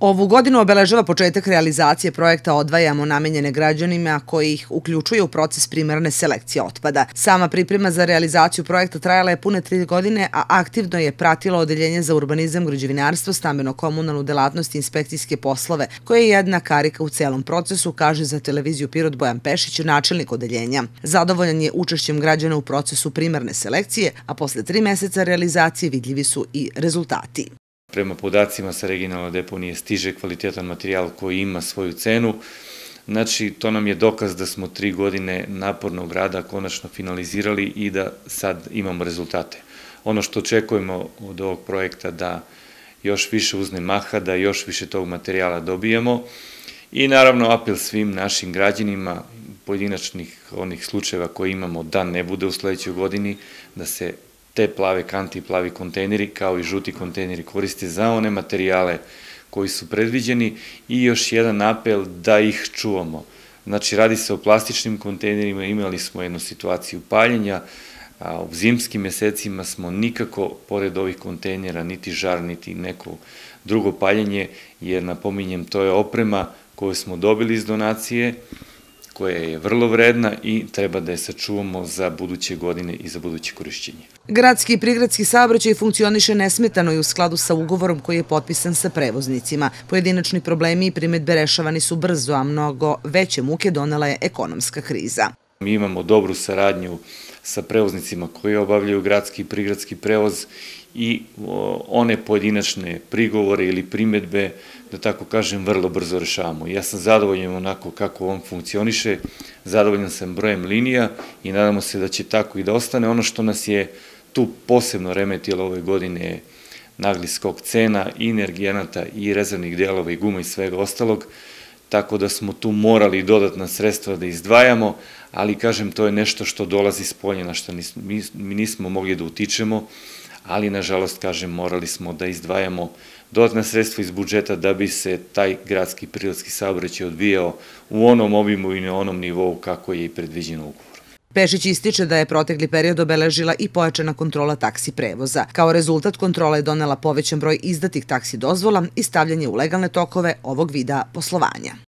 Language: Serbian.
Ovu godinu obeležava početak realizacije projekta Odvajamo namenjene građanima koji ih uključuje u proces primarne selekcije otpada. Sama priprema za realizaciju projekta trajala je pune tri godine, a aktivno je pratilo Odeljenje za urbanizam, građevinarstvo, stambeno-komunalnu delatnost i inspekcijske poslove, koje je jedna karika u celom procesu, kaže za televiziju Pirot Bojan Pešić, načelnik Odeljenja. Zadovoljan je učešćem građana u procesu primarne selekcije, a posle tri meseca realizacije vidljivi su i rezultati prema podacima sa regionalne deponije stiže kvalitetan materijal koji ima svoju cenu. Znači, to nam je dokaz da smo tri godine napornog rada konačno finalizirali i da sad imamo rezultate. Ono što očekujemo od ovog projekta da još više uzne maha, da još više tog materijala dobijemo i naravno apel svim našim građanima, pojedinačnih onih slučajeva koje imamo da ne bude u sledećoj godini, da se te plave kante i plavi kontejneri kao i žuti kontejneri koriste za one materijale koji su predviđeni i još jedan apel da ih čuvamo. Znači radi se o plastičnim kontejnerima, imali smo jednu situaciju paljenja, a u zimskim mesecima smo nikako pored ovih kontejnera niti žar, niti neko drugo paljenje, jer napominjem to je oprema koju smo dobili iz donacije, koja je vrlo vredna i treba da je sačuvamo za buduće godine i za buduće korišćenje. Gradski i prigradski saobraćaj funkcioniše nesmetano i u skladu sa ugovorom koji je potpisan sa prevoznicima. Pojedinačni problemi i primetbe rešavani su brzo, a mnogo veće muke donela je ekonomska kriza. Mi imamo dobru saradnju sa prevoznicima koji obavljaju gradski i prigradski prevoz i one pojedinačne prigovore ili primetbe, da tako kažem, vrlo brzo rešavamo. Ja sam zadovoljan onako kako on funkcioniše, zadovoljan sam brojem linija i nadamo se da će tako i da ostane. Ono što nas je tu posebno remetilo ove godine je nagli skok cena i i rezervnih delova i guma i svega ostalog, tako da smo tu morali dodatna sredstva da izdvajamo, ali kažem, to je nešto što dolazi s polja, na što mi, nismo mogli da utičemo, ali nažalost, kažem, morali smo da izdvajamo dodatna sredstva iz budžeta da bi se taj gradski prilatski saobraćaj odvijao u onom obimu i na onom nivou kako je i predviđeno ugovor. Pešić ističe da je protekli period obeležila i pojačana kontrola taksi prevoza. Kao rezultat kontrola je donela povećan broj izdatih taksi dozvola i stavljanje u legalne tokove ovog vida poslovanja.